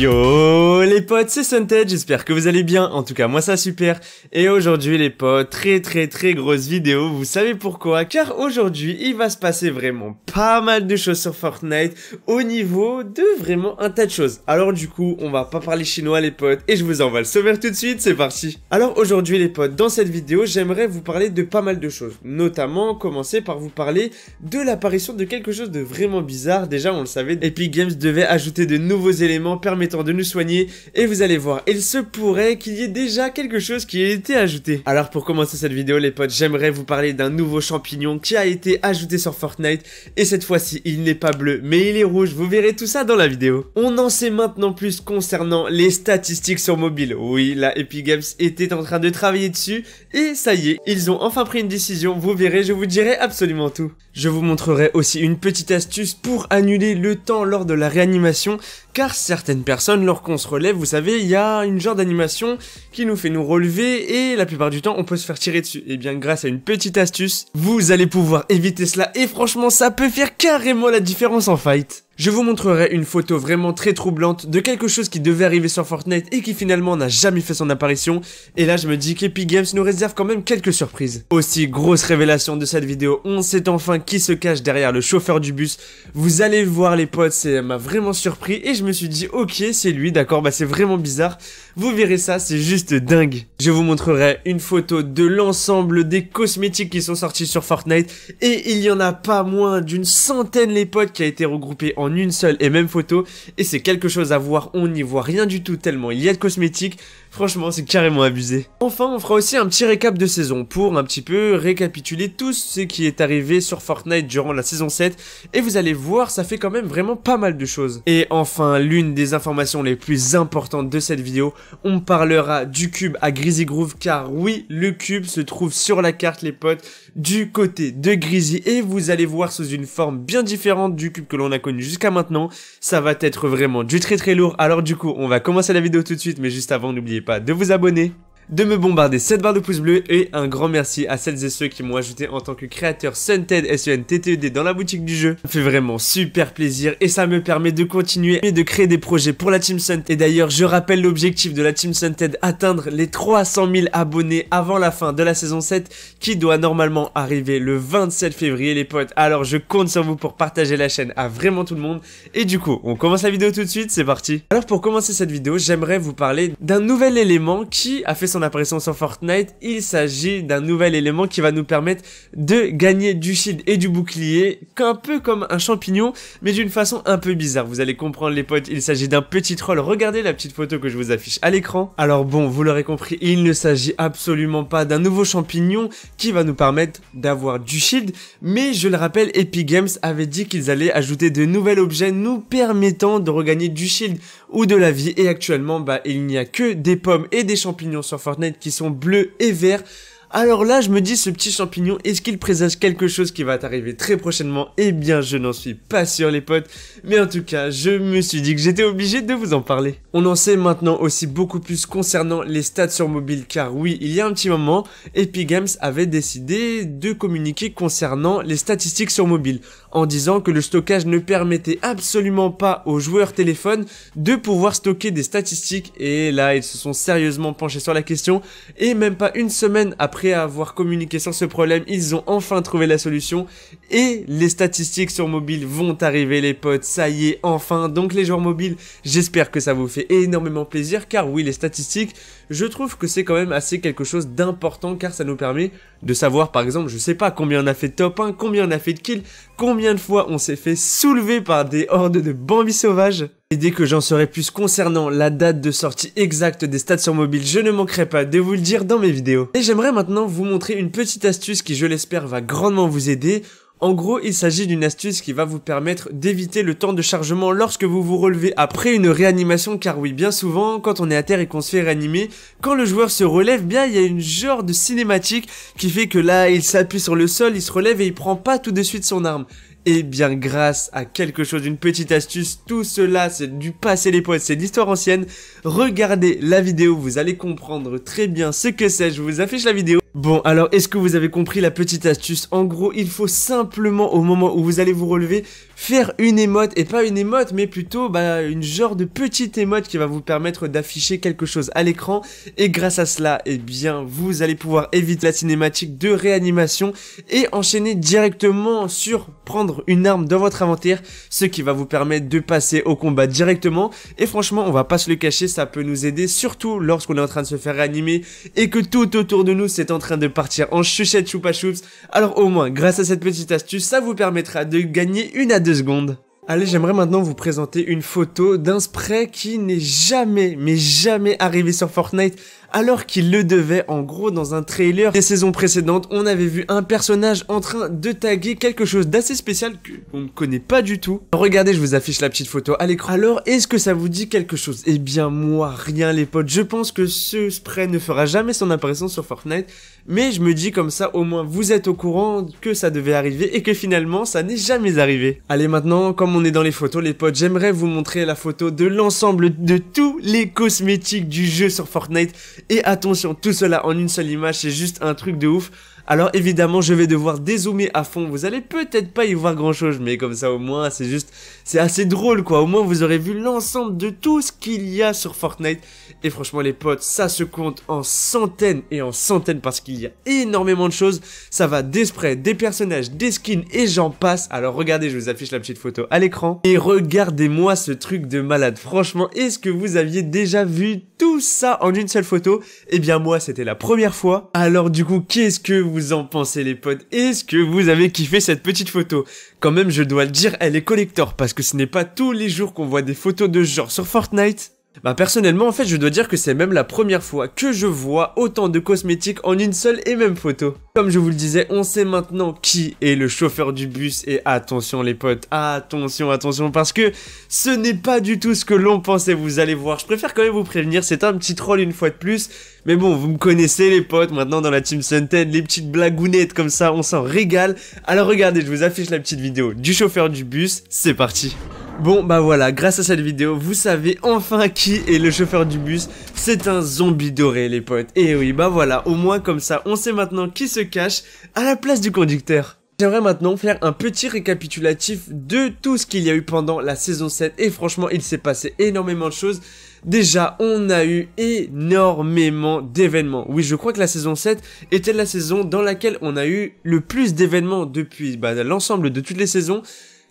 Yo les potes, c'est Sunted, j'espère que vous allez bien, en tout cas moi ça super. Et aujourd'hui les potes, très très très grosse vidéo, vous savez pourquoi Car aujourd'hui il va se passer vraiment pas mal de choses sur Fortnite au niveau de vraiment un tas de choses. Alors du coup, on va pas parler chinois les potes et je vous envoie le sommaire tout de suite, c'est parti Alors aujourd'hui les potes, dans cette vidéo j'aimerais vous parler de pas mal de choses, notamment commencer par vous parler de l'apparition de quelque chose de vraiment bizarre. Déjà on le savait, Epic Games devait ajouter de nouveaux éléments permettant de nous soigner et vous allez voir, il se pourrait qu'il y ait déjà quelque chose qui ait été ajouté. Alors pour commencer cette vidéo les potes, j'aimerais vous parler d'un nouveau champignon qui a été ajouté sur Fortnite et cette fois-ci il n'est pas bleu mais il est rouge, vous verrez tout ça dans la vidéo. On en sait maintenant plus concernant les statistiques sur mobile. Oui, la Epic Games était en train de travailler dessus et ça y est, ils ont enfin pris une décision, vous verrez, je vous dirai absolument tout. Je vous montrerai aussi une petite astuce pour annuler le temps lors de la réanimation car certaines personnes, lorsqu'on se relève, vous savez, il y a une genre d'animation qui nous fait nous relever et la plupart du temps, on peut se faire tirer dessus. Et eh bien, grâce à une petite astuce, vous allez pouvoir éviter cela et franchement, ça peut faire carrément la différence en fight. Je vous montrerai une photo vraiment très troublante de quelque chose qui devait arriver sur Fortnite et qui finalement n'a jamais fait son apparition. Et là, je me dis qu'Epic Games nous réserve quand même quelques surprises. Aussi, grosse révélation de cette vidéo, on sait enfin qui se cache derrière le chauffeur du bus. Vous allez voir les potes, ça m'a vraiment surpris et je me suis dit ok, c'est lui, d'accord, bah c'est vraiment bizarre. Vous verrez ça, c'est juste dingue. Je vous montrerai une photo de l'ensemble des cosmétiques qui sont sortis sur Fortnite et il y en a pas moins d'une centaine les potes qui a été regroupé en une seule et même photo et c'est quelque chose à voir, on n'y voit rien du tout tellement il y a de cosmétiques. Franchement, c'est carrément abusé. Enfin, on fera aussi un petit récap de saison pour un petit peu récapituler tout ce qui est arrivé sur Fortnite durant la saison 7. Et vous allez voir, ça fait quand même vraiment pas mal de choses. Et enfin, l'une des informations les plus importantes de cette vidéo, on parlera du cube à Grizzly Groove car oui, le cube se trouve sur la carte les potes du côté de Grizzly et vous allez voir sous une forme bien différente du cube que l'on a connu jusqu'à maintenant. Ça va être vraiment du très très lourd. Alors du coup, on va commencer la vidéo tout de suite, mais juste avant, n'oubliez pas de vous abonner de me bombarder cette barre de pouces bleus et un grand merci à celles et ceux qui m'ont ajouté en tant que créateur Sunted s u e n e dans la boutique du jeu. Ça me fait vraiment super plaisir et ça me permet de continuer et de créer des projets pour la Team Sunted. Et d'ailleurs, je rappelle l'objectif de la Team Sunted, atteindre les 300 000 abonnés avant la fin de la saison 7 qui doit normalement arriver le 27 février les potes. Alors je compte sur vous pour partager la chaîne à vraiment tout le monde. Et du coup, on commence la vidéo tout de suite, c'est parti. Alors pour commencer cette vidéo, j'aimerais vous parler d'un nouvel élément qui a fait son son apparition sur Fortnite, il s'agit d'un nouvel élément qui va nous permettre de gagner du shield et du bouclier, un peu comme un champignon, mais d'une façon un peu bizarre. Vous allez comprendre les potes, il s'agit d'un petit troll. Regardez la petite photo que je vous affiche à l'écran. Alors bon, vous l'aurez compris, il ne s'agit absolument pas d'un nouveau champignon qui va nous permettre d'avoir du shield, mais je le rappelle, Epic Games avait dit qu'ils allaient ajouter de nouveaux objets nous permettant de regagner du shield ou de la vie. Et actuellement, bah, il n'y a que des pommes et des champignons sur Fortnite qui sont bleus et verts. Alors là, je me dis, ce petit champignon, est-ce qu'il présage quelque chose qui va t'arriver très prochainement Eh bien, je n'en suis pas sûr, les potes. Mais en tout cas, je me suis dit que j'étais obligé de vous en parler. On en sait maintenant aussi beaucoup plus concernant les stats sur mobile, car oui, il y a un petit moment, Epic Games avait décidé de communiquer concernant les statistiques sur mobile, en disant que le stockage ne permettait absolument pas aux joueurs téléphone de pouvoir stocker des statistiques. Et là, ils se sont sérieusement penchés sur la question, et même pas une semaine après après avoir communiqué sur ce problème, ils ont enfin trouvé la solution et les statistiques sur mobile vont arriver les potes, ça y est, enfin. Donc les joueurs mobiles, j'espère que ça vous fait énormément plaisir car oui, les statistiques, je trouve que c'est quand même assez quelque chose d'important car ça nous permet de savoir par exemple, je sais pas combien on a fait de top 1, combien on a fait de kills, combien de fois on s'est fait soulever par des hordes de bambis sauvages. Dès que j'en saurai plus concernant la date de sortie exacte des stats sur mobile, je ne manquerai pas de vous le dire dans mes vidéos. Et j'aimerais maintenant vous montrer une petite astuce qui, je l'espère, va grandement vous aider. En gros, il s'agit d'une astuce qui va vous permettre d'éviter le temps de chargement lorsque vous vous relevez après une réanimation, car oui, bien souvent, quand on est à terre et qu'on se fait réanimer, quand le joueur se relève, bien, il y a une genre de cinématique qui fait que là, il s'appuie sur le sol, il se relève et il prend pas tout de suite son arme. Et eh bien, grâce à quelque chose, une petite astuce, tout cela, c'est du passé les poètes c'est l'histoire ancienne. Regardez la vidéo, vous allez comprendre très bien ce que c'est. Je vous affiche la vidéo. Bon, alors est-ce que vous avez compris la petite astuce En gros, il faut simplement au moment où vous allez vous relever, faire une émote, et pas une émote, mais plutôt bah, une genre de petite émote qui va vous permettre d'afficher quelque chose à l'écran, et grâce à cela, eh bien, vous allez pouvoir éviter la cinématique de réanimation, et enchaîner directement sur prendre une arme dans votre inventaire, ce qui va vous permettre de passer au combat directement, et franchement, on va pas se le cacher, ça peut nous aider, surtout lorsqu'on est en train de se faire réanimer, et que tout autour de nous c'est en en train de partir en chuchette choupa choups, alors au moins grâce à cette petite astuce, ça vous permettra de gagner une à deux secondes. Allez, j'aimerais maintenant vous présenter une photo d'un spray qui n'est jamais, mais jamais arrivé sur Fortnite alors qu'il le devait en gros dans un trailer des saisons précédentes on avait vu un personnage en train de taguer quelque chose d'assez spécial qu'on ne connaît pas du tout regardez je vous affiche la petite photo à l'écran alors est-ce que ça vous dit quelque chose Eh bien moi rien les potes je pense que ce spray ne fera jamais son apparition sur Fortnite mais je me dis comme ça au moins vous êtes au courant que ça devait arriver et que finalement ça n'est jamais arrivé allez maintenant comme on est dans les photos les potes j'aimerais vous montrer la photo de l'ensemble de tous les cosmétiques du jeu sur Fortnite et attention, tout cela en une seule image, c'est juste un truc de ouf. Alors évidemment, je vais devoir dézoomer à fond. Vous allez peut-être pas y voir grand-chose, mais comme ça au moins, c'est juste, c'est assez drôle quoi. Au moins, vous aurez vu l'ensemble de tout ce qu'il y a sur Fortnite. Et franchement, les potes, ça se compte en centaines et en centaines parce qu'il y a énormément de choses. Ça va des sprays, des personnages, des skins et j'en passe. Alors regardez, je vous affiche la petite photo à l'écran et regardez-moi ce truc de malade. Franchement, est-ce que vous aviez déjà vu tout ça en une seule photo Eh bien moi, c'était la première fois. Alors du coup, qu'est-ce que vous vous en pensez les potes Est-ce que vous avez kiffé cette petite photo Quand même je dois le dire, elle est collector parce que ce n'est pas tous les jours qu'on voit des photos de ce genre sur Fortnite. Bah personnellement en fait je dois dire que c'est même la première fois que je vois autant de cosmétiques en une seule et même photo. Comme je vous le disais, on sait maintenant qui est le chauffeur du bus et attention les potes, attention, attention parce que ce n'est pas du tout ce que l'on pensait, vous allez voir. Je préfère quand même vous prévenir, c'est un petit troll une fois de plus, mais bon, vous me connaissez les potes, maintenant dans la Team Sunten, les petites blagounettes comme ça, on s'en régale. Alors regardez, je vous affiche la petite vidéo du chauffeur du bus, c'est parti. Bon bah voilà, grâce à cette vidéo, vous savez enfin qui est le chauffeur du bus. C'est un zombie doré les potes. Et eh oui bah voilà, au moins comme ça, on sait maintenant qui se cache à la place du conducteur. J'aimerais maintenant faire un petit récapitulatif de tout ce qu'il y a eu pendant la saison 7 et franchement il s'est passé énormément de choses. Déjà on a eu énormément d'événements. Oui je crois que la saison 7 était la saison dans laquelle on a eu le plus d'événements depuis bah, l'ensemble de toutes les saisons.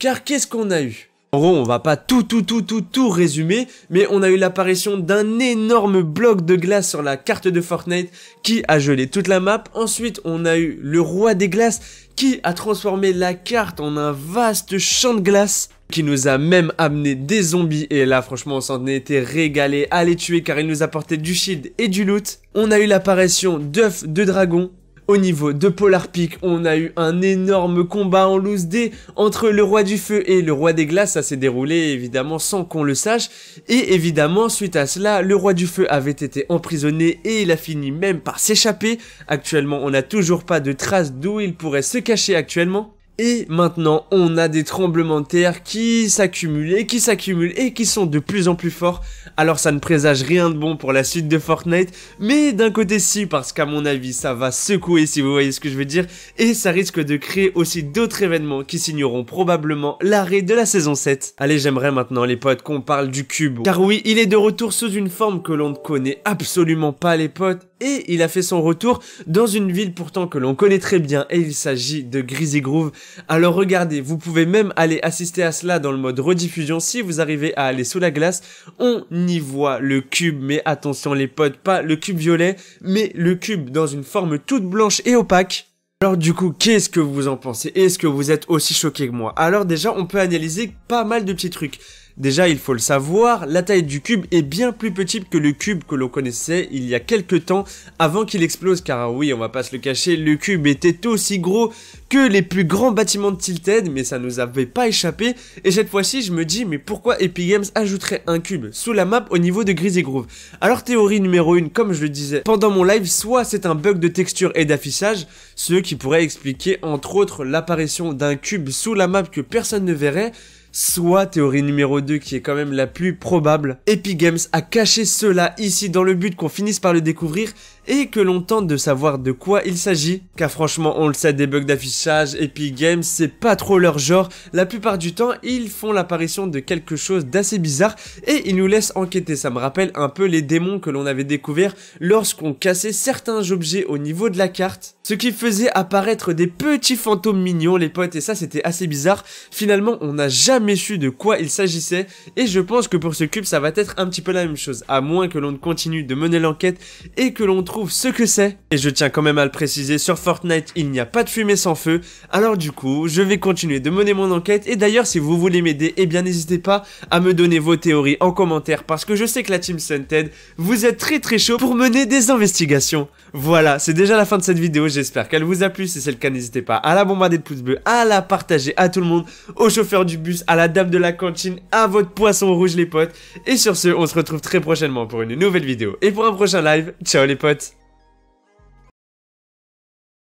Car qu'est-ce qu'on a eu en gros, on va pas tout, tout, tout, tout, tout résumer, mais on a eu l'apparition d'un énorme bloc de glace sur la carte de Fortnite qui a gelé toute la map. Ensuite, on a eu le roi des glaces qui a transformé la carte en un vaste champ de glace qui nous a même amené des zombies et là franchement on s'en était régalé à les tuer car il nous apportaient du shield et du loot. On a eu l'apparition d'œufs de dragon au niveau de Polar Peak, on a eu un énorme combat en loose dé entre le roi du feu et le roi des glaces, ça s'est déroulé évidemment sans qu'on le sache, et évidemment suite à cela, le roi du feu avait été emprisonné et il a fini même par s'échapper, actuellement on n'a toujours pas de traces d'où il pourrait se cacher actuellement, et maintenant, on a des tremblements de terre qui s'accumulent et qui s'accumulent et qui sont de plus en plus forts. Alors ça ne présage rien de bon pour la suite de Fortnite, mais d'un côté si, parce qu'à mon avis, ça va secouer si vous voyez ce que je veux dire, et ça risque de créer aussi d'autres événements qui signeront probablement l'arrêt de la saison 7. Allez, j'aimerais maintenant, les potes, qu'on parle du cube. Car oui, il est de retour sous une forme que l'on ne connaît absolument pas, les potes, et il a fait son retour dans une ville pourtant que l'on connaît très bien, et il s'agit de Greasy Groove. Alors regardez, vous pouvez même aller assister à cela dans le mode rediffusion si vous arrivez à aller sous la glace. On y voit le cube, mais attention les potes, pas le cube violet, mais le cube dans une forme toute blanche et opaque. Alors du coup, qu'est-ce que vous en pensez Est-ce que vous êtes aussi choqué que moi Alors déjà, on peut analyser pas mal de petits trucs. Déjà, il faut le savoir, la taille du cube est bien plus petite que le cube que l'on connaissait il y a quelques temps avant qu'il explose, car oui, on va pas se le cacher, le cube était aussi gros que les plus grands bâtiments de Tilted, mais ça nous avait pas échappé, et cette fois-ci, je me dis, mais pourquoi Epic Games ajouterait un cube sous la map au niveau de Grizzly Groove Alors, théorie numéro 1, comme je le disais pendant mon live, soit c'est un bug de texture et d'affichage, ce qui pourrait expliquer entre autres l'apparition d'un cube sous la map que personne ne verrait, soit théorie numéro 2 qui est quand même la plus probable, Epic Games a caché cela ici dans le but qu'on finisse par le découvrir et que l'on tente de savoir de quoi il s'agit. Car franchement, on le sait, des bugs d'affichage, Epic Games, c'est pas trop leur genre. La plupart du temps, ils font l'apparition de quelque chose d'assez bizarre et ils nous laissent enquêter. Ça me rappelle un peu les démons que l'on avait découverts lorsqu'on cassait certains objets au niveau de la carte. Ce qui faisait apparaître des petits fantômes mignons, les potes, et ça c'était assez bizarre. Finalement, on n'a jamais su de quoi il s'agissait et je pense que pour ce cube, ça va être un petit peu la même chose. À moins que l'on continue de mener l'enquête et que l'on ce que c'est. Et je tiens quand même à le préciser, sur Fortnite, il n'y a pas de fumée sans feu. Alors du coup, je vais continuer de mener mon enquête. Et d'ailleurs, si vous voulez m'aider, et eh bien n'hésitez pas à me donner vos théories en commentaire. Parce que je sais que la Team Scented, vous êtes très très chaud pour mener des investigations. Voilà, c'est déjà la fin de cette vidéo. J'espère qu'elle vous a plu. Si c'est le cas, n'hésitez pas à la bombarder de pouces bleus, à la partager à tout le monde, au chauffeur du bus, à la dame de la cantine, à votre poisson rouge les potes. Et sur ce, on se retrouve très prochainement pour une nouvelle vidéo et pour un prochain live. Ciao les potes